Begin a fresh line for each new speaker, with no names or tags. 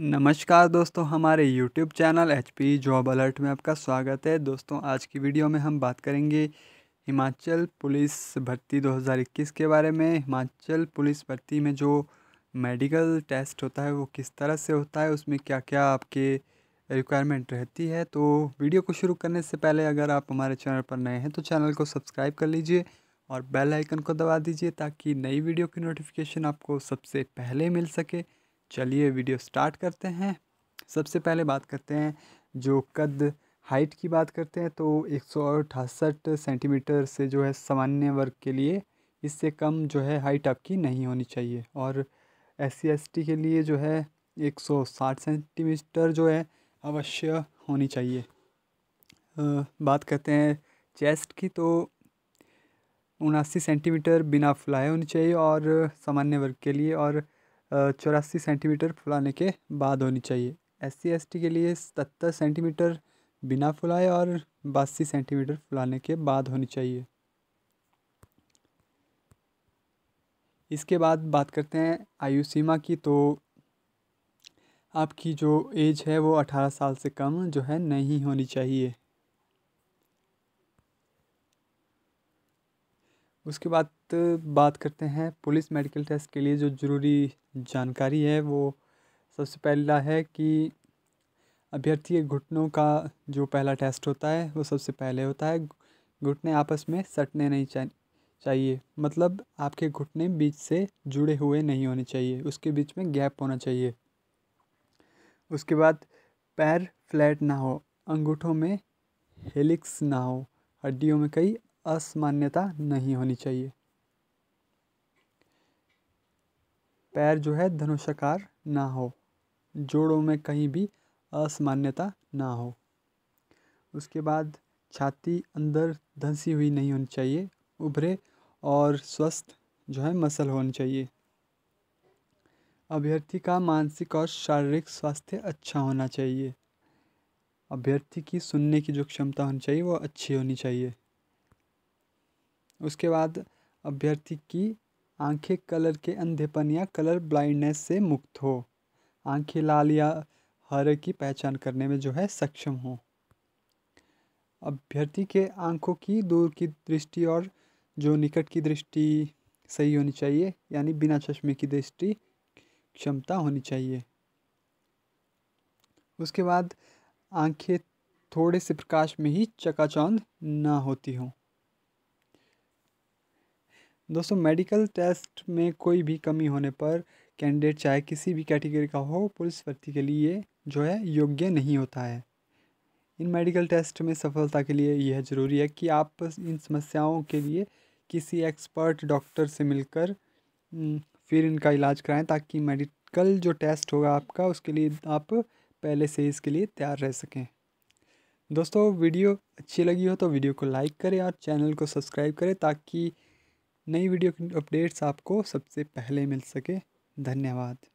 नमस्कार दोस्तों हमारे YouTube channel H P job alert में आपका स्वागत है दोस्तों आज की वीडियो में हम बात करेंगे हिमाचल पुलिस भर्ती 2021 के बारे में हिमाचल पुलिस भर्ती में जो मेडिकल टेस्ट होता है वो किस तरह से होता है उसमें क्या क्या आपके रिक्वायरमेंट रहती है तो वीडियो को शुरू करने से पहले अगर आप हमारे चैनल पर नए हैं तो चैनल को सब्सक्राइब कर लीजिए और बेल आइकन को दबा दीजिए ताकि नई वीडियो की नोटिफिकेशन आपको सबसे पहले मिल सके चलिए वीडियो स्टार्ट करते हैं सबसे पहले बात करते हैं जो कद हाइट की बात करते हैं तो एक सेंटीमीटर से जो है सामान्य वर्ग के लिए इससे कम जो है हाइट आपकी नहीं होनी चाहिए और एस सी के लिए जो है 160 सेंटीमीटर जो है अवश्य होनी चाहिए आ, बात करते हैं चेस्ट की तो उनासी सेंटीमीटर बिना फुलाए होनी चाहिए और सामान्य वर्ग के लिए और चौरासी सेंटीमीटर फुलाने के बाद होनी चाहिए एस सी के लिए सत्तर सेंटीमीटर बिना फुलाए और बासी सेंटीमीटर फुलाने के बाद होनी चाहिए इसके बाद बात करते हैं आयु सीमा की तो आपकी जो एज है वो अठारह साल से कम जो है नहीं होनी चाहिए उसके बाद बात करते हैं पुलिस मेडिकल टेस्ट के लिए जो ज़रूरी जानकारी है वो सबसे पहला है कि अभ्यर्थी के घुटनों का जो पहला टेस्ट होता है वो सबसे पहले होता है घुटने आपस में सटने नहीं चाहिए चाहिए मतलब आपके घुटने बीच से जुड़े हुए नहीं होने चाहिए उसके बीच में गैप होना चाहिए उसके बाद पैर फ्लैट ना हो अंगूठों में हेलिक्स ना हो हड्डियों में कई असमान्यता नहीं होनी चाहिए पैर जो है धनुषकार ना हो जोड़ों में कहीं भी असमान्यता ना हो उसके बाद छाती अंदर धंसी हुई नहीं होनी चाहिए उभरे और स्वस्थ जो है मसल होनी चाहिए अभ्यर्थी का मानसिक और शारीरिक स्वास्थ्य अच्छा होना चाहिए अभ्यर्थी की सुनने की जो क्षमता होनी चाहिए वो अच्छी होनी चाहिए उसके बाद अभ्यर्थी की आंखें कलर के अंधेपन या कलर ब्लाइंडनेस से मुक्त हो आंखें लाल या हरे की पहचान करने में जो है सक्षम हो अभ्यर्थी के आंखों की दूर की दृष्टि और जो निकट की दृष्टि सही होनी चाहिए यानी बिना चश्मे की दृष्टि क्षमता होनी चाहिए उसके बाद आंखें थोड़े से प्रकाश में ही चकाचौंध ना होती हों दोस्तों मेडिकल टेस्ट में कोई भी कमी होने पर कैंडिडेट चाहे किसी भी कैटेगरी का हो पुलिस भर्ती के लिए जो है योग्य नहीं होता है इन मेडिकल टेस्ट में सफलता के लिए यह ज़रूरी है कि आप इन समस्याओं के लिए किसी एक्सपर्ट डॉक्टर से मिलकर फिर इनका इलाज कराएं ताकि मेडिकल जो टेस्ट होगा आपका उसके लिए आप पहले से इसके लिए तैयार रह सकें दोस्तों वीडियो अच्छी लगी हो तो वीडियो को लाइक करें और चैनल को सब्सक्राइब करें ताकि नई वीडियो की अपडेट्स आपको सबसे पहले मिल सके धन्यवाद